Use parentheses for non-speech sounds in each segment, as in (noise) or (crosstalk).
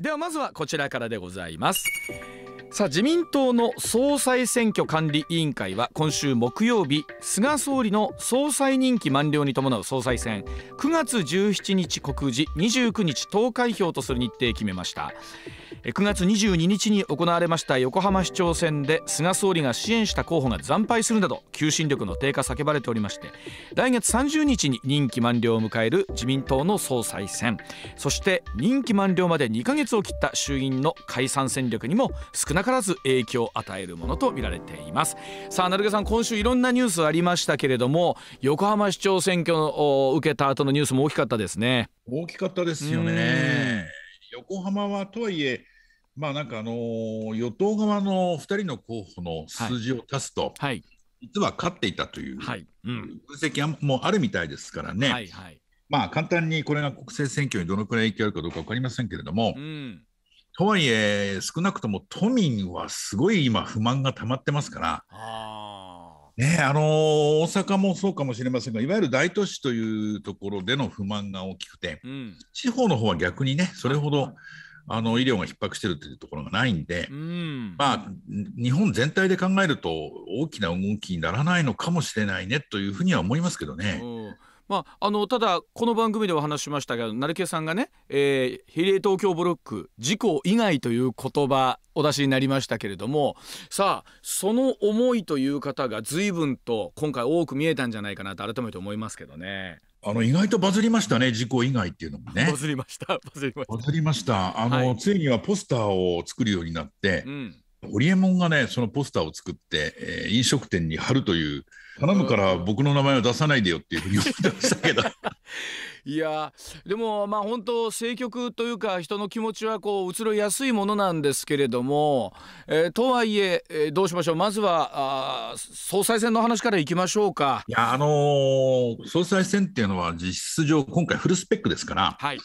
ではまずはこちらからでございますさあ自民党の総裁選挙管理委員会は今週木曜日菅総理の総裁任期満了に伴う総裁選9月17日告示29日投開票とする日程決めました9月22日に行われました横浜市長選で菅総理が支援した候補が惨敗するなど求心力の低下叫ばれておりまして来月30日に任期満了を迎える自民党の総裁選そして任期満了まで2ヶ月を切った衆院の解散戦力にも少なくからず影響を与えるものと見られていますさあ成毛さん今週いろんなニュースありましたけれども横浜市長選挙を受けた後のニュースも大きかったですね大きかったですよね横浜はとはいえまあなんかあのー、与党側の2人の候補の数字を足すと、はい、はい実は勝っていたという分析もあるみたいですからね、はいはい、まあ、簡単にこれが国政選挙にどのくらい影響あるかどうか分かりませんけれども、うん、とはいえ、少なくとも都民はすごい今、不満が溜まってますから。ねあのー、大阪もそうかもしれませんがいわゆる大都市というところでの不満が大きくて、うん、地方の方は逆にねそれほど、あの医療が逼迫してるというところがないんで、うん、まあ、日本全体で考えると大きな動きにならないのかもしれないねというふうには思いますけどね。うん、まあ、あのただこの番組でお話しましたけど成毛さんがね、えー、比例東京ブロック事故以外という言葉お出しになりましたけれどもさあその思いという方が随分と今回多く見えたんじゃないかなと改めて思いますけどね。あの意外とバズりましたね、事故以外っていうのもね。バズりました、バズりました。バズりましたあの、はい、ついにはポスターを作るようになって、うんホリエモンがね、そのポスターを作って、えー、飲食店に貼るという、頼むから僕の名前を出さないでよっていうふうに思ってましたけど。(laughs) いやでもまあ本当政局というか人の気持ちはこう移ろいやすいものなんですけれども、えー、とはいええー、どうしましょうまずはあ総裁選の話からいきましょうかいや、あのー、総裁選っていうのは実質上今回フルスペックですから、はい、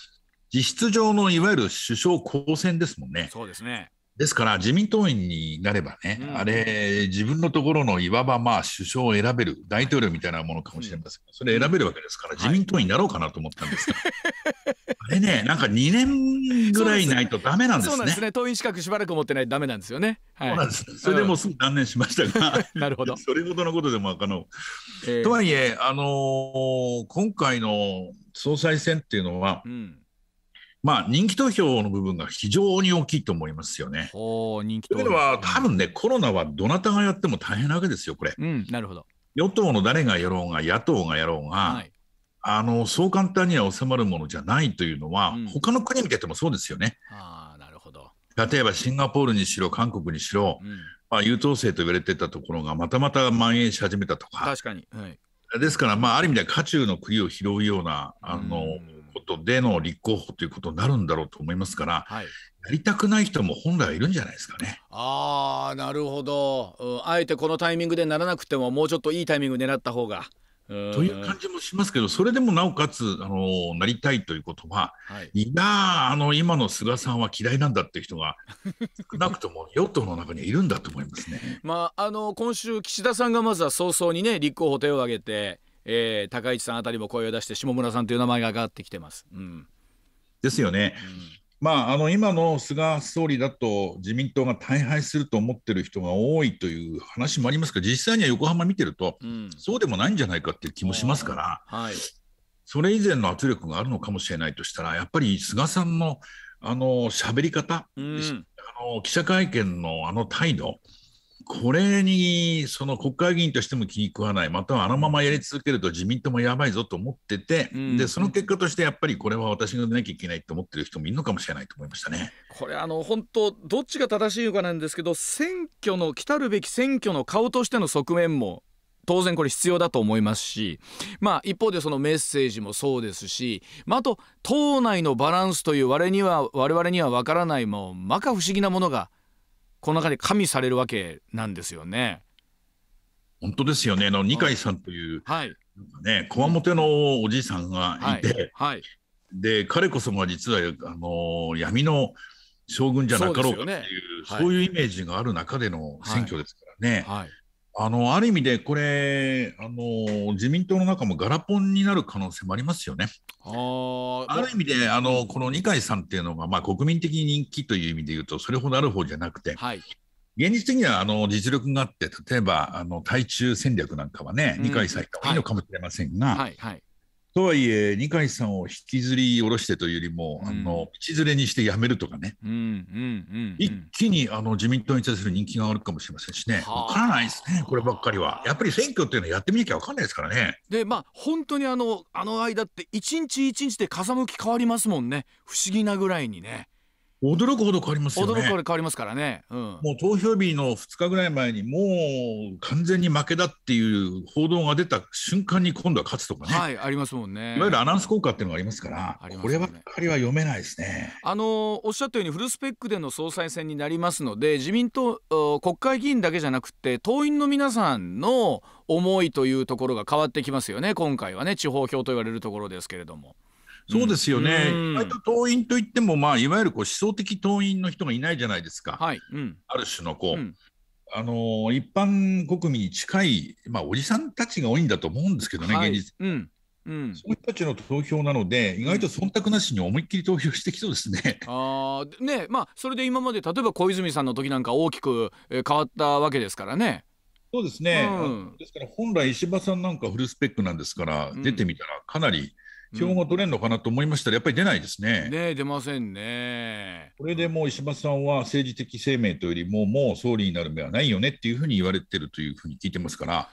実質上のいわゆる首相公選ですもんね。そうですねですから自民党員になればね、うん、あれ、自分のところのいわばまあ首相を選べる、大統領みたいなものかもしれませんが、うん、それ選べるわけですから、自民党員になろうかなと思ったんですが、はい、あれね、なんか2年ぐらいないとだめなんですね。そうですね党員資格しばらく持ってないとだめなんですよね。はい、そうなんです、それでもうすぐ断念しましたが、(laughs) なるほどそれほどのことでもかの、えー、とはいえ、あのー、今回の総裁選っていうのは、うんまあ、人気投票の部分が非常に大きいと思いますよね。お人気というのは、多分ね、コロナはどなたがやっても大変なわけですよ、これ。うん、なるほど与党の誰がやろうが、野党がやろうが、はい、あのそう簡単には収まるものじゃないというのは、うん、他の国見ててもそうですよね。あなるほど例えばシンガポールにしろ、韓国にしろ、うん、まあ、優等生と言われてたところが、またまた蔓延し始めたとか。確かに、はい、ですから、まあ、ある意味では渦中の国を拾うような、あの、うんことでの立候補ということになるんだろうと思いますから、はい、やりたくない人も本来いるんじゃないですかね。ああ、なるほど、うん、あえてこのタイミングでならなくてももうちょっといいタイミング狙った方が。という感じもしますけど、それでもなおかつ、あのなりたいということは、はい、いやあの、今の菅さんは嫌いなんだっていう人が、少なくとも与党の中にいるんだと思いますね、(laughs) まあ、あの今週、岸田さんがまずは早々にね、立候補手を挙げて、えー、高市さんあたりも声を出して下村さんという名前が上がってきてます。うん、ですよね。うんまあ、あの今の菅総理だと自民党が大敗すると思ってる人が多いという話もありますが実際には横浜見てると、うん、そうでもないんじゃないかっていう気もしますから、はい、それ以前の圧力があるのかもしれないとしたらやっぱり菅さんのあの喋り方、うん、あの記者会見のあの態度これにその国会議員としても気に食わない、またはあのままやり続けると自民党もやばいぞと思ってて、うん、でその結果としてやっぱりこれは私が出なきゃいけないと思ってる人もいるのかもしれないと思いましたねこれあの、本当、どっちが正しいのかなんですけど、選挙の、来たるべき選挙の顔としての側面も当然これ必要だと思いますし、まあ、一方でそのメッセージもそうですし、まあ、あと党内のバランスという我には我々には分からないもう摩訶不思議なものがこの中で加味されるわけなんですよね。本当ですよね。あの二階さんという、はい、ね、こわもてのおじいさんがいて、はい、はい、で彼こそが実はあの闇の将軍じゃなかろうかっていうそう、ねはい、そういうイメージがある中での選挙ですからね。はい、はいあのある意味で、これあの、自民党の中もガラポンになる可能性もありますよね。あある意味であの、この二階さんっていうのが、まあ、国民的人気という意味でいうと、それほどある方じゃなくて、はい、現実的にはあの実力があって、例えばあの対中戦略なんかはね、うん、二階さんがいいのかもしれませんが。はいはいはいとはいえ二階さんを引きずり下ろしてというよりも、うん、あの道連れにして辞めるとかね、一気にあの自民党に対する人気があるかもしれませんしね分からないですねこればっかりはやっぱり選挙っていうのはやってみなきゃ分かんないですからねでまあ本当にあのあの間って一日一日で風向き変わりますもんね不思議なぐらいにね。驚くほど変わりますよね。驚くほど変わりますからね、うん、もう投票日の2日ぐらい前にもう完全に負けだっていう報道が出た瞬間に今度は勝つとかね、はい、ありますもんねいわゆるアナウンス効果っていうのがありますから、ね、こればっかりは読めないですねあのおっしゃったようにフルスペックでの総裁選になりますので自民党国会議員だけじゃなくて党員の皆さんの思いというところが変わってきますよね今回はね地方票と言われるところですけれども。そうですよね、意外と党員といっても、まあ、いわゆるこう思想的党員の人がいないじゃないですか、はいうん、ある種のこう、うん、あの一般国民に近い、まあ、おじさんたちが多いんだと思うんですけどね、はい、現実。うんうん、そういう人たちの投票なので、意外と忖度なしに思いっきり投票してきそうですね。う (laughs) ん、あねまあ、それで今まで例えば小泉さんの時なんか大きく、え変わったわけですからね。そうですね、うん、ですから本来石破さんなんかフルスペックなんですから、出てみたらかなり票が取れるのかなと思いましたら、やっぱり出ないですね。ね出ませんね。これでもう石破さんは政治的生命というよりも、もう総理になる目はないよねっていうふうに言われてるというふうに聞いてますから。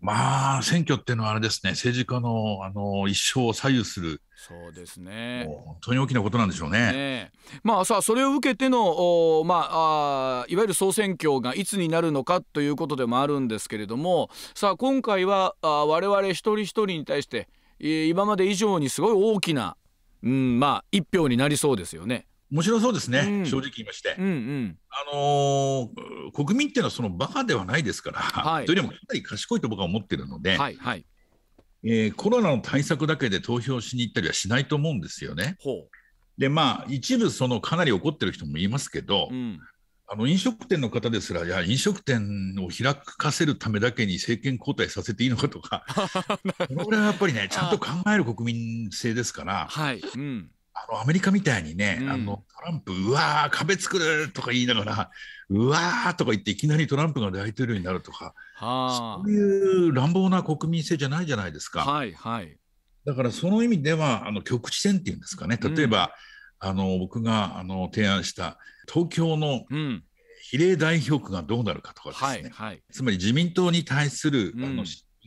うん、まあ、選挙っていうのはあれですね、政治家のあの一生を左右するそうですね。本当に大きなことなんでしょうね。ねまあさあそれを受けてのまあいわゆる総選挙がいつになるのかということでもあるんですけれども、さあ今回はあ我々一人一人に対して今まで以上にすごい大きな、うん、まあ一票になりそうですよね。面白そうですね、うん、正直言いまして、うんうん、あのー、国民っていうのはそのバカではないですから、はい、というよりもかなり賢いと僕は思ってるので、はいはい、えー、コロナの対策だけで投票しに行ったりはしないと思うんですよね。でまあ一部そのかなり怒ってる人もいますけど、うんあの飲食店の方ですら、いや、飲食店を開かせるためだけに政権交代させていいのかとか、(laughs) これはやっぱりね、ちゃんと考える国民性ですから、はいうん、あのアメリカみたいにね、うん、あのトランプ、うわー、壁作るとか言いながら、うわーとか言って、いきなりトランプが大統領になるとか、そういう乱暴な国民性じゃないじゃないですか。はいはい、だからその意味では、あの局地戦っていうんですかね、例えば、うんあの僕があの提案した東京の比例代表区がどうなるかとかですね、はいはい、つまり自民党に対する、あの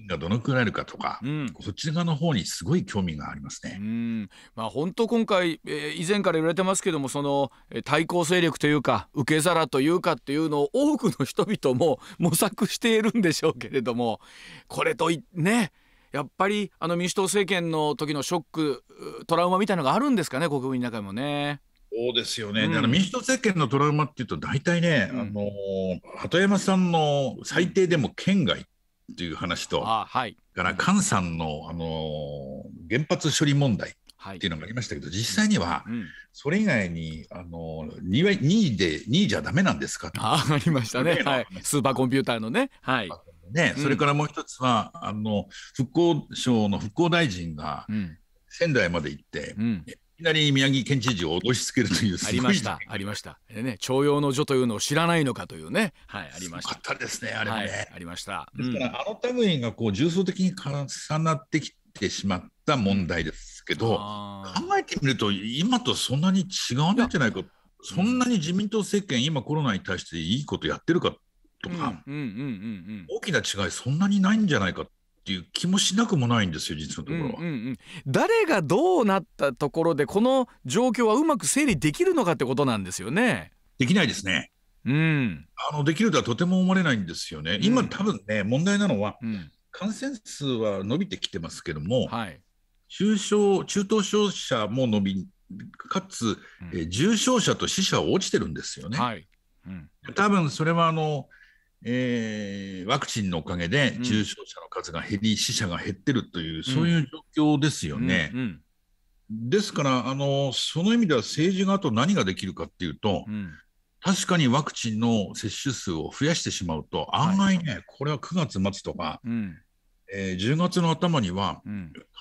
がどのくらいあるかとか、うん、ち側の方にすごい興味がありますね。うんまあ、本当今回、えー、以前から言われてますけどもその対抗勢力というか受け皿というかっていうのを多くの人々も模索しているんでしょうけれどもこれといねやっぱりあの民主党政権の時のショックトラウマみたいのがあるんですかね国民の中にもね。そうですよね、うん、民主党政権のトラウマっていうと、大体ね、うん、あの鳩山さんの最低でも県外っていう話と、あはい、から菅さんの、あの原発処理問題っていうのがありましたけど、はい、実際には、それ以外に、あの 2, 2位で2位じゃだめなんですかあありましたね、はい、スーパーコンピューターのね。はいね、それからもう一つは、あの復興省の復興大臣が仙台まで行って、いきなり宮城県知事を脅しつけるというありましたありましたね徴用の女というのを知らないのかというねはいありましたあですねあれね、はい、ありました、うん、ですからあの類がこう重層的に重なってきてしまった問題ですけど、考えてみると今とそんなに違うんじゃないかそんなに自民党政権今コロナに対していいことやってるかとか、大きな違いそんなにないんじゃないかっていう気もしなくもないんですよ実のところは、うんうんうん、誰がどうなったところでこの状況はうまく整理できるのかってことなんですよね。できないですね。うん、あのできるとはとても思われないんですよね。今、うん、多分ね問題なのは、うん、感染数は伸びてきてますけども、はい、中症中等症者も伸びかつ、え重症者と死者は落ちてるんですよね。はいうん、多分それはあのえー、ワクチンのおかげで重症者の数が減り、うん、死者が減ってるという、そういう状況ですよね。うんうんうん、ですからあの、その意味では政治側と何ができるかっていうと、確かにワクチンの接種数を増やしてしまうと、案外ね、はい、これは9月末とか、えー、10月の頭には、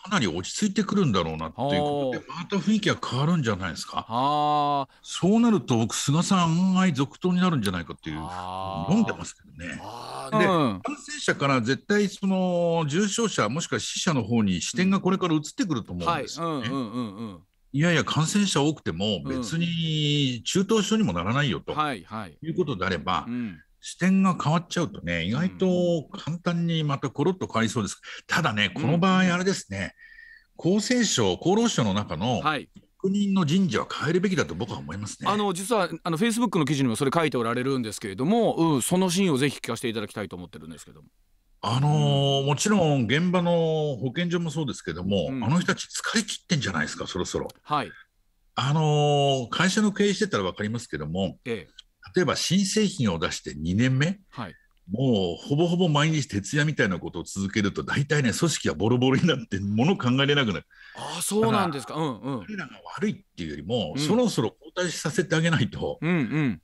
かなり落ち着いてくるんだろうなっていうことで、また雰囲気が変わるんじゃないですか。あそうなると、僕、菅さん、案外続投になるんじゃないかっていう、読んでますけどね。で、うん、感染者から絶対、その重症者、もしくは死者の方に視点がこれから移ってくると思うんですよね。いやいや、感染者多くても、別に中等症にもならないよと、いうことであれば、うんはいはいうん視点が変わっちゃうとね、意外と簡単にまたコロッと変わりそうです。ただね、この場合、あれですね、厚生省、厚労省の中の、国人の人事は変えるべきだと僕は思いますねあの実はあのフェイスブックの記事にもそれ書いておられるんですけれども、うん、そのシーンをぜひ聞かせていただきたいと思ってるんですけども。あのー、もちろん現場の保健所もそうですけども、うん、あの人たち疲れ切ってんじゃないですかそろそろ。はいあのー、会社の経営してたら分かりますけども、ええ、例えば新製品を出して2年目、はい、もうほぼほぼ毎日徹夜みたいなことを続けると大体ね組織はボロボロになってもの考えれなくなるああそうなんですかうんうん彼らが悪いっていうよりも、うん、そろそろ交代させてあげないと、うんうん、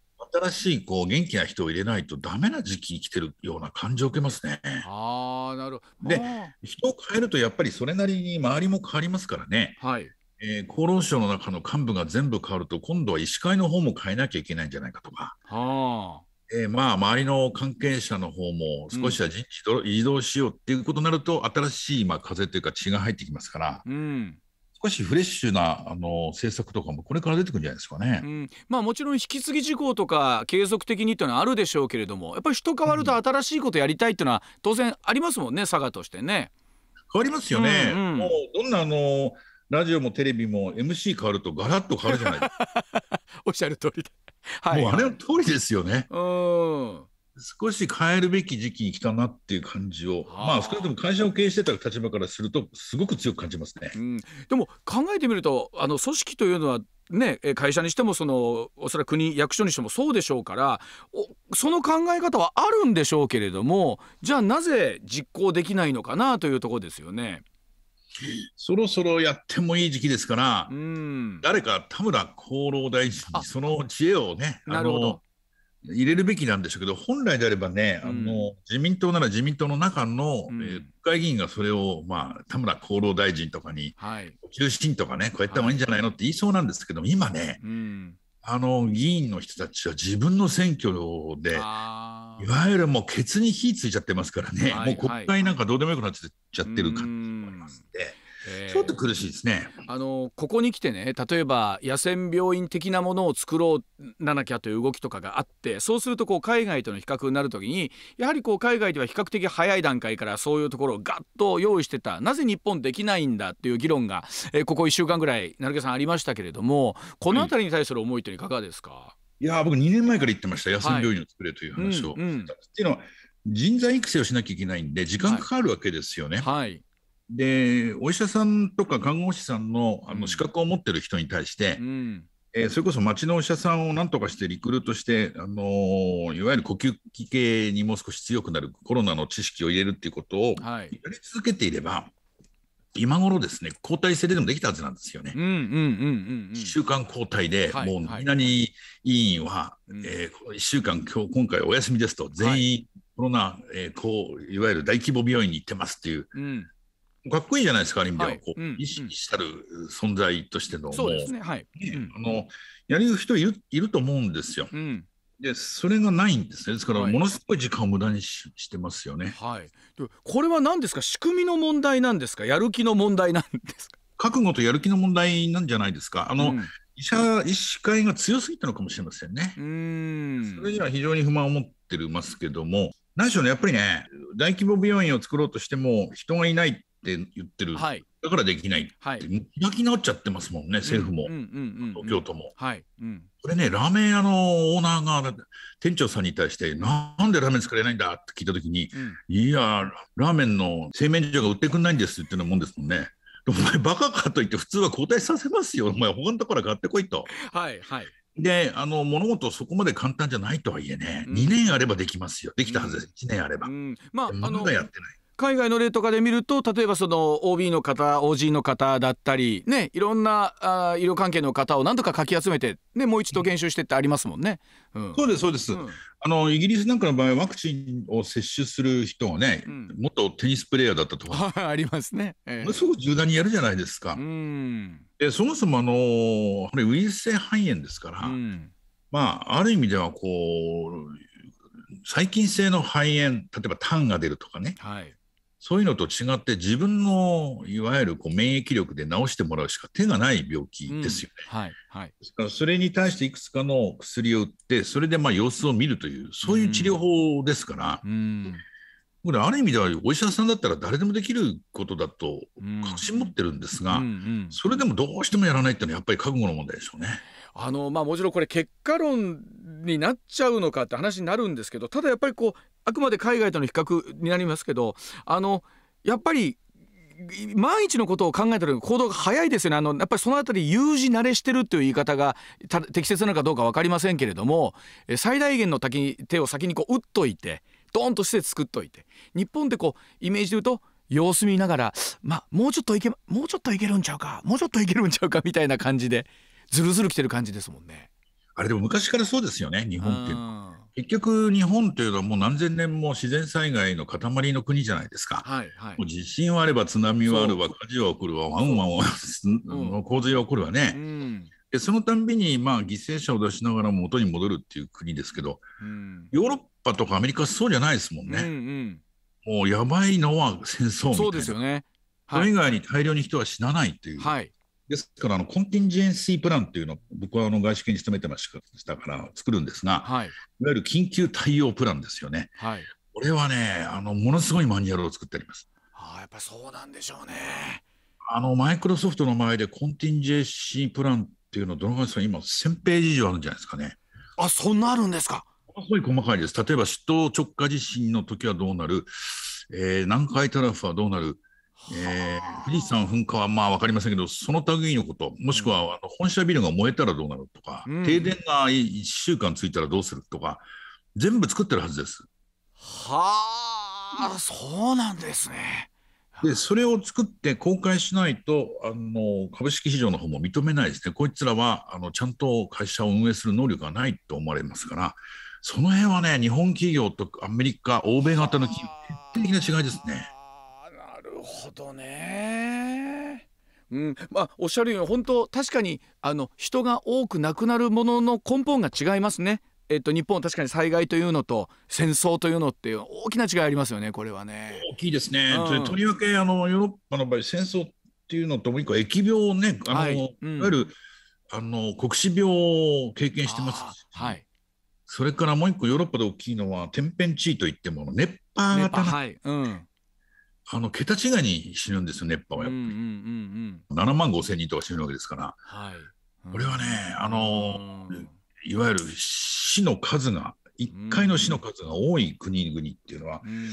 新しいこう元気な人を入れないとダメな時期生きてるような感じを受けますね。ああなるほどで人を変えるとやっぱりそれなりに周りも変わりますからね。はい、えー、厚労省の中の幹部が全部変わると、今度は医師会の方も変えなきゃいけないんじゃないかとか、はあ、えー、まあ、周りの関係者の方も少しは人事移動しようっていうことになると、うん、新しい、まあ、風というか血が入ってきますから。うん少しフレッシュなあの政策とかもこれから出てくるんじゃないですかね、うん、まあ、もちろん引き継ぎ事項とか継続的にというのはあるでしょうけれどもやっぱり人変わると新しいことやりたいっていうのは当然ありますもんね佐賀としてね。変わりますよね、うんうん、もうどんなあのラジオもテレビも MC 変わるとガラッと変わるじゃない (laughs) おっしゃる通りで、はい、もうあれの通りですよね。うん少し変えるべき時期に来たなっていう感じを、あ、まあ少なくとも会社を経営してた立場からするとすごく強く感じますね、うん、でも考えてみるとあの組織というのはね、会社にしてもそのおそらく国役所にしてもそうでしょうからその考え方はあるんでしょうけれどもじゃあなぜ実行できないのかなというところですよね。そろそろやってもいい時期ですから、うん、誰か田村厚労大臣にその知恵をね、あの入れるべきなんでしょうけど、本来であればね、うん、あの自民党なら自民党の中の、うん、えー、国会議員がそれを、まあ、田村厚労大臣とかに、はい、中心とかね、こうやった方がいいんじゃないのって言いそうなんですけど、今ね、うん、あの議員の人たちは自分の選挙でいわゆるもうケツに火ついちゃってますからね、はい、もう国会なんかどうでもよくなっちゃってる感じもありますので。えー、ちょっと苦しいですねあのここに来てね例えば野戦病院的なものを作ろうななきゃという動きとかがあってそうするとこう海外との比較になるときにやはりこう海外では比較的早い段階からそういうところをガッと用意してたなぜ日本できないんだっていう議論が、えー、ここ1週間ぐらい成毛さんありましたけれどもこの辺りに対する思いというのはいかがですか、いや僕2年前から言ってました、休み病院を作れという話を。はいうんうん、っていうのは、人材育成をしなきゃいけないんで、時間かかるわけですよね。はい、はいでお医者さんとか看護師さんのあの資格を持ってる人に対して、うん、えー、それこそ町のお医者さんをなんとかしてリクルートして、あのー、いわゆる呼吸器系にもう少し強くなるコロナの知識を入れるっていうことをやり続けていれば、はい、今頃ですね、交代制でもできたはずなんですよね。週間交代で、はい、もう何委員は、はいえー、1週間今日、今回お休みですと、全員コロナ、はい、えー、こういわゆる大規模病院に行ってますっていう。うんかっこいいじゃないですか、ある意味では、こう、意識したる存在としての、そうですね、はい。うん、あのやりる人いるいると思うんですよ。うんでそれがないんですねですから、ものすごい時間を無駄にししてますよね。はい、これは何ですか仕組みの問題なんですかやる気の問題なんですか覚悟とやる気の問題なんじゃないですか。あの、うん、医者医師会が強すぎたのかもしれませんね。うんそれには非常に不満を持ってるますけども、何でしょうね、やっぱりね、大規模病院を作ろうとしても、人がいないって言ってる、はい、だからできない、はい、開き直っちゃってますもんね、政府も、東京都も。はい、うん、これね、ラーメン屋のオーナーが店長さんに対して、なんでラーメン作れないんだって聞いたときに、うん、いや、ラーメンの製麺所が売ってくんないんですっていうもんですもんね。お前、バカかと言って、普通は交代させますよ、お前、他のところから買ってこいと。はいはいであの物事そこまで簡単じゃないとはいえね、うん、2年あればできますよできたはずです、うん、1年あれば、うん、まああのやってない海外の例とかで見ると例えばその OB の方 OG の方だったりねいろんなあ医療関係の方を何とかかき集めて、ね、もう一度研修してってありますもんね。うん、そうですそうです、うん、あのイギリスなんかの場合ワクチンを接種する人がね、うん、元テニスプレーヤーだったとか (laughs) ありますね。えー、すごく柔軟にやるじゃないですか。うん、でそもそもあのこれウイルス性肺炎ですから、うんまあある意味ではこう細菌性の肺炎例えば痰が出るとかね、はい、そういうのと違って自分のいわゆるこう免疫力で治してもらうしか手がない病気ですよね。うん、はいはい、ですからそれに対していくつかの薬を打ってそれでまあ様子を見るというそういう治療法ですから、うん、これある意味ではお医者さんだったら誰でもできることだと確信持ってるんですが、うん、それでもどうしてもやらないっていうのはやっぱり覚悟の問題でしょうね。あのまあ、もちろんこれ結果論になっちゃうのかって話になるんですけどただやっぱりこうあくまで海外との比較になりますけどあのやっぱり万一のことを考えたら行動が早いですよねあのやっぱりそのあたり有事慣れしてるという言い方が適切なのかどうか分かりませんけれども最大限の手を先にこう打っといてドーンと施設作っといて日本ってこうイメージで言うと様子見ながら、まあ、もうちょっといけもうちょっといけるんちゃうかもうちょっといけるんちゃうかみたいな感じでずるずるきてる感じですもんね。あれでも昔からそうですよね日本って。結局、日本というのはもう何千年も自然災害の塊の国じゃないですか。はいはい、もう地震はあれば、津波はあれば、火事は起こるわ、ワンワンは、うん、洪水は起こるわね。うん、でそのたんびに、まあ、犠牲者を出しながら元に戻るっていう国ですけど、うん、ヨーロッパとかアメリカそうじゃないですもんね。うんうん、もうやばいのは戦争みたいな。そうですよね。はい、それ以外に大量に人は死なないっていう。はいですからあの、コンティンジェンシープランっていうのを、僕はあの外資系に勤めてましたから、作るんですが、はい、いわゆる緊急対応プランですよね。はい、これはねあの、ものすごいマニュアルを作ってあります。あやっぱそうなんでしょうね。あのマイクロソフトの前でコンティンジェンシープランっていうのはどのぐらいですか今1000ページ以上あるんじゃないですかね。あそんなあるんですか。すごい細かいです。例えば首都直下地震の時はどうなる、えー、南海トラフはどうなる、えー、富士山噴火はまあ分かりませんけど、その類のこと、もしくは、あの本社ビルが燃えたらどうなるとか、うん、停電が1週間ついたらどうするとか、全部作ってるはずです。はあ、そうなんですね。で、それを作って公開しないと、あの株式市場の方も認めないですね、こいつらはあのちゃんと会社を運営する能力がないと思われますから、その辺はね、日本企業とアメリカ、欧米型の企業、徹底的な違いですね。ほどねうん、まあおっしゃるように本当確かにあの人が多く亡くなるものの根本が違いますね。えっと、日本確かに災害というのと戦争というのっていう大きな違いありますよね、これはね。大きいですね、うん、とりわけあのヨーロッパの場合、戦争っていうのと、もう一個、疫病ね、あの、はいうん、いわゆるあの黒死病を経験してます、はい、それからもう一個、ヨーロッパで大きいのは、天変地異といっても、熱波型、はいうん、あの桁違いに死ぬんですよ、熱波はやっぱり。うんうんうんうん、7万5千人とか死ぬわけですから、はいうん、これはね、あの、うん、いわゆる死の数が、1回の死の数が多い国々っていうのは、うん、や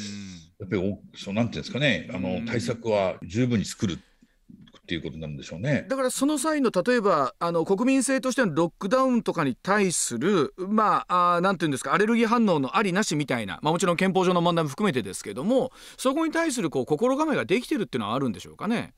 っぱりおそう、なんていうんですかね、あの対策は十分に作るっていうことなんでしょうねだからその際の例えばあの国民性としてのロックダウンとかに対するまああなんていうんですかアレルギー反応のありなしみたいな、まあ、もちろん憲法上の問題も含めてですけどもそこに対するこう心構えができてるっていうのはあるんでしょうかね。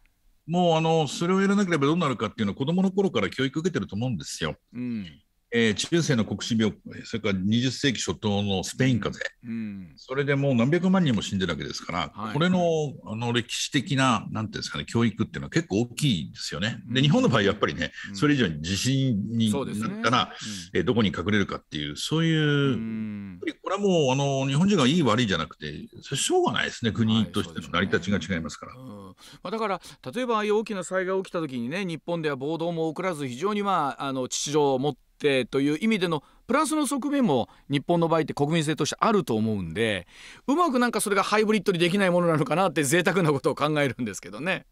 もうあのそれをやらなければどうなるかっていうのは子どもの頃から教育受けてると思うんですよ。うん、えー、中世の国死病、それから20世紀初頭のスペイン風邪、うん、それでもう何百万人も死んでるわけですから、はい、これのあの歴史的な、なんていうんですかね、教育っていうのは結構大きいですよね。で、日本の場合、やっぱりね、うん、それ以上に地震になったら、ねうん、えー、どこに隠れるかっていう、そういう、これはもうあの日本人がいい悪いじゃなくて、しょうがないですね、国としての成り立ちが違いますから。はいまあ、だから例えばああいう大きな災害が起きた時にね日本では暴動も起こらず非常にまああの秩序を持ってっという意味でのプラスの側面も日本の場合って国民性としてあると思うんでうまくなんかそれがハイブリッドにできないものなのかなって贅沢なことを考えるんですけどね。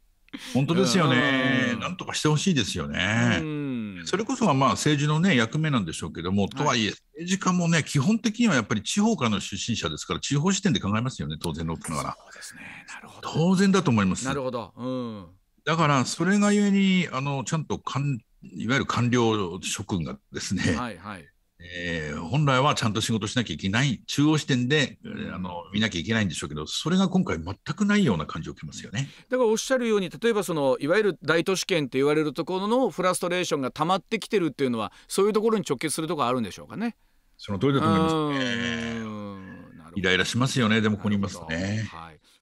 本当ですよね、なんとかしてほしいですよね。それこそはまあ政治の、ね、役目なんでしょうけども、とはいえ、政治家もね、基本的にはやっぱり地方からの出身者ですから、地方視点で考えますよね、当然のことなら。そうですね、なるほど当然だと思います。なるほど、うん、だから、それがゆえにあの、ちゃんと官いわゆる官僚諸君がですね、はいはいえー、本来はちゃんと仕事しなきゃいけない、中央視点で、あの見なきゃいけないんでしょうけど、それが今回、全くないような感じを受けますよねだからおっしゃるように、例えばそのいわゆる大都市圏と言われるところのフラストレーションが溜まってきてるっていうのは、そういうところに直結するところあるんでしょうかね。その通りだと思います、ね、イライラしますよね、でもここにいますね。はい